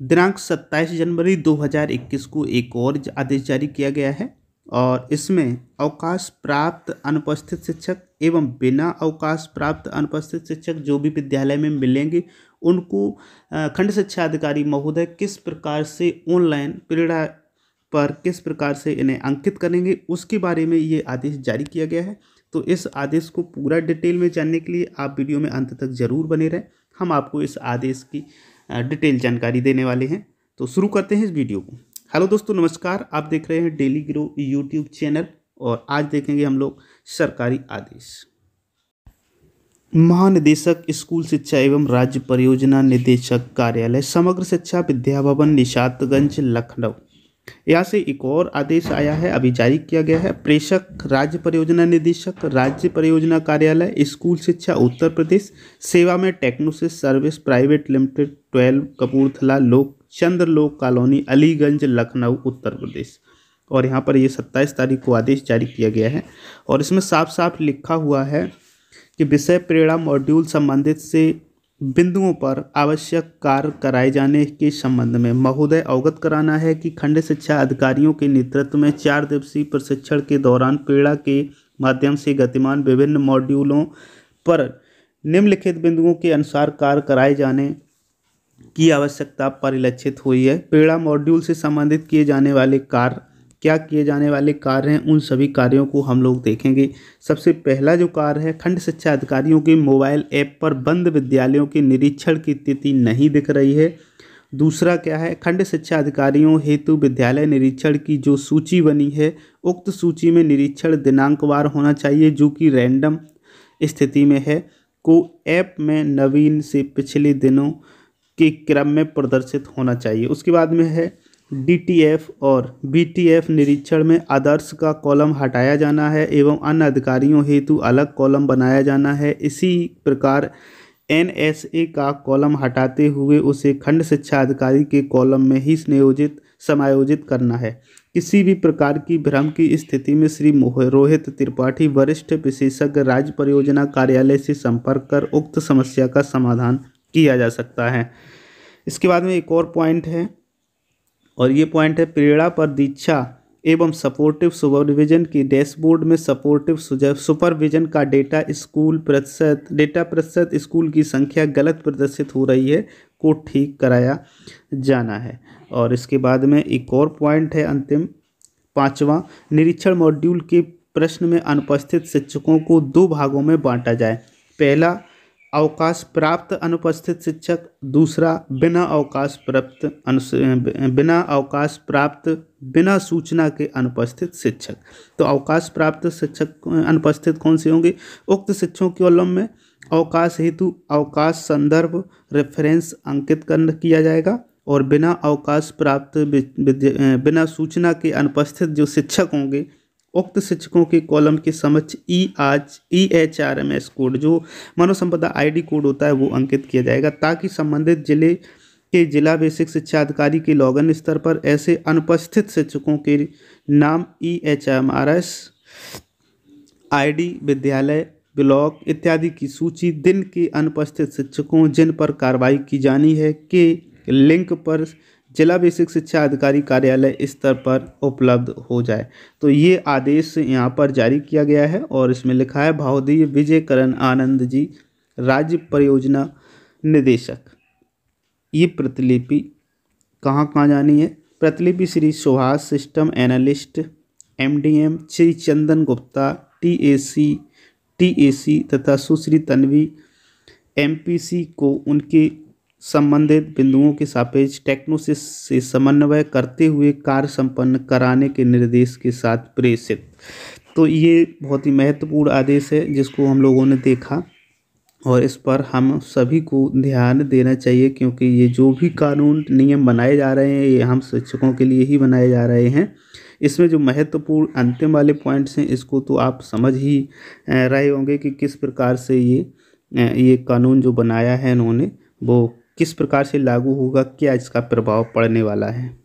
दिनांक 27 जनवरी 2021 को एक और आदेश जारी किया गया है और इसमें अवकाश प्राप्त अनुपस्थित शिक्षक एवं बिना अवकाश प्राप्त अनुपस्थित शिक्षक जो भी विद्यालय में मिलेंगे उनको खंड शिक्षा अधिकारी महोदय किस प्रकार से ऑनलाइन पीड़ा पर किस प्रकार से इन्हें अंकित करेंगे उसके बारे में ये आदेश जारी किया गया है तो इस आदेश को पूरा डिटेल में जानने के लिए आप वीडियो में अंत तक जरूर बने रहें हम आपको इस आदेश की डिटेल जानकारी देने वाले हैं तो शुरू करते हैं इस वीडियो को हेलो दोस्तों नमस्कार आप देख रहे हैं डेली ग्रो यूट्यूब चैनल और आज देखेंगे हम लोग सरकारी आदेश महानिदेशक स्कूल शिक्षा एवं राज्य परियोजना निदेशक कार्यालय समग्र शिक्षा विद्या भवन निषादगंज लखनऊ यहाँ से एक और आदेश आया है अभी जारी किया गया है प्रेषक राज्य परियोजना निदेशक राज्य परियोजना कार्यालय स्कूल शिक्षा उत्तर प्रदेश सेवा में Technosys service private limited twelve Kapurthala लोक चंद्रलोक कॉलोनी अलीगंज लखनऊ उत्तर प्रदेश और यहाँ पर ये सत्ताईस तारीख को आदेश जारी किया गया है और इसमें साफ साफ लिखा हुआ है कि विषय प्रेरणा मॉड्यूल संबंधित से बिंदुओं पर आवश्यक कार्य कराए जाने के संबंध में महोदय अवगत कराना है कि खंड शिक्षा अधिकारियों के नेतृत्व में चार दिवसीय प्रशिक्षण के दौरान पीड़ा के माध्यम से गतिमान विभिन्न मॉड्यूलों पर निम्नलिखित बिंदुओं के अनुसार कार्य कराए जाने की आवश्यकता परिलक्षित हुई है पीड़ा मॉड्यूल से संबंधित किए जाने वाले कार्य क्या किए जाने वाले कार्य हैं उन सभी कार्यों को हम लोग देखेंगे सबसे पहला जो कार्य है खंड शिक्षा अधिकारियों के मोबाइल ऐप पर बंद विद्यालयों के निरीक्षण की तिथि नहीं दिख रही है दूसरा क्या है खंड शिक्षा अधिकारियों हेतु विद्यालय निरीक्षण की जो सूची बनी है उक्त सूची में निरीक्षण दिनांकवार होना चाहिए जो कि रैंडम स्थिति में है को ऐप में नवीन से पिछले दिनों के क्रम में प्रदर्शित होना चाहिए उसके बाद में है डीटीएफ और बीटीएफ निरीक्षण में आदर्श का कॉलम हटाया जाना है एवं अन्य अधिकारियों हेतु अलग कॉलम बनाया जाना है इसी प्रकार एनएसए का कॉलम हटाते हुए उसे खंड शिक्षा अधिकारी के कॉलम में ही नियोजित समायोजित करना है किसी भी प्रकार की भ्रम की स्थिति में श्री रोहित त्रिपाठी वरिष्ठ विशेषज्ञ राज्य परियोजना कार्यालय से संपर्क कर उक्त समस्या का समाधान किया जा सकता है इसके बाद में एक और पॉइंट है और ये पॉइंट है प्रेरणा पर दीक्षा एवं सपोर्टिव सुपरविजन की डैशबोर्ड में सपोर्टिव सुपरविजन का डेटा स्कूल प्रतिशत डेटा प्रतिशत स्कूल की संख्या गलत प्रदर्शित हो रही है को ठीक कराया जाना है और इसके बाद में एक और पॉइंट है अंतिम पाँचवा निरीक्षण मॉड्यूल के प्रश्न में अनुपस्थित शिक्षकों को दो भागों में बांटा जाए पहला अवकाश प्राप्त अनुपस्थित शिक्षक दूसरा बिना अवकाश प्राप्त बिना अवकाश प्राप्त बिना सूचना के अनुपस्थित शिक्षक तो अवकाश प्राप्त शिक्षक अनुपस्थित कौन से होंगे उक्त शिक्षकों के कॉलम में अवकाश हेतु अवकाश संदर्भ रेफरेंस अंकित कर किया जाएगा और बिना अवकाश प्राप्त बिना सूचना के अनुपस्थित जो शिक्षक होंगे उक्त शिक्षकों के कॉलम के समक्ष ई e आज E H R M S code जो मानव संपदा आईडी कोड होता है वो अंकित किया जाएगा ताकि संबंधित जिले के जिला बेसिक शिक्षा अधिकारी के लॉगिन स्तर पर ऐसे अनुपस्थित शिक्षकों के नाम E H M R S I D विद्यालय ब्लॉक इत्यादि की सूची दिन के अनुपस्थित शिक्षकों जिन पर कार्रवाई की जानी है के लिंक पर जिला बेसिक शिक्षा अधिकारी कार्यालय स्तर पर उपलब्ध हो जाए तो ये आदेश यहाँ पर जारी किया गया है और इसमें लिखा है भावदीय विजय करण आनंद जी राज्य परियोजना निदेशक ये प्रतिलिपि कहाँ कहाँ जानी है प्रतिलिपि Shri Suhas system analyst MDM Shri Chandan Gupta TAC TAC तथा सुश्री तन्वी एमपीसी को उनके संबंधित बिंदुओं के सापेक्ष टेक्नोसिस से समन्वय करते हुए कार्य संपन्न कराने के निर्देश के साथ प्रेषित तो ये बहुत ही महत्वपूर्ण आदेश है जिसको हम लोगों ने देखा और इस पर हम सभी को ध्यान देना चाहिए क्योंकि ये जो भी कानून नियम बनाए जा रहे हैं ये हम शिक्षकों के लिए ही बनाए जा रहे हैं इसमें जो महत्वपूर्ण अंतिम वाले पॉइंट्स हैं इसको तो आप समझ ही रहे होंगे कि किस प्रकार से ये ये कानून जो बनाया है इन्होंने वो किस प्रकार से लागू होगा क्या इसका प्रभाव पड़ने वाला है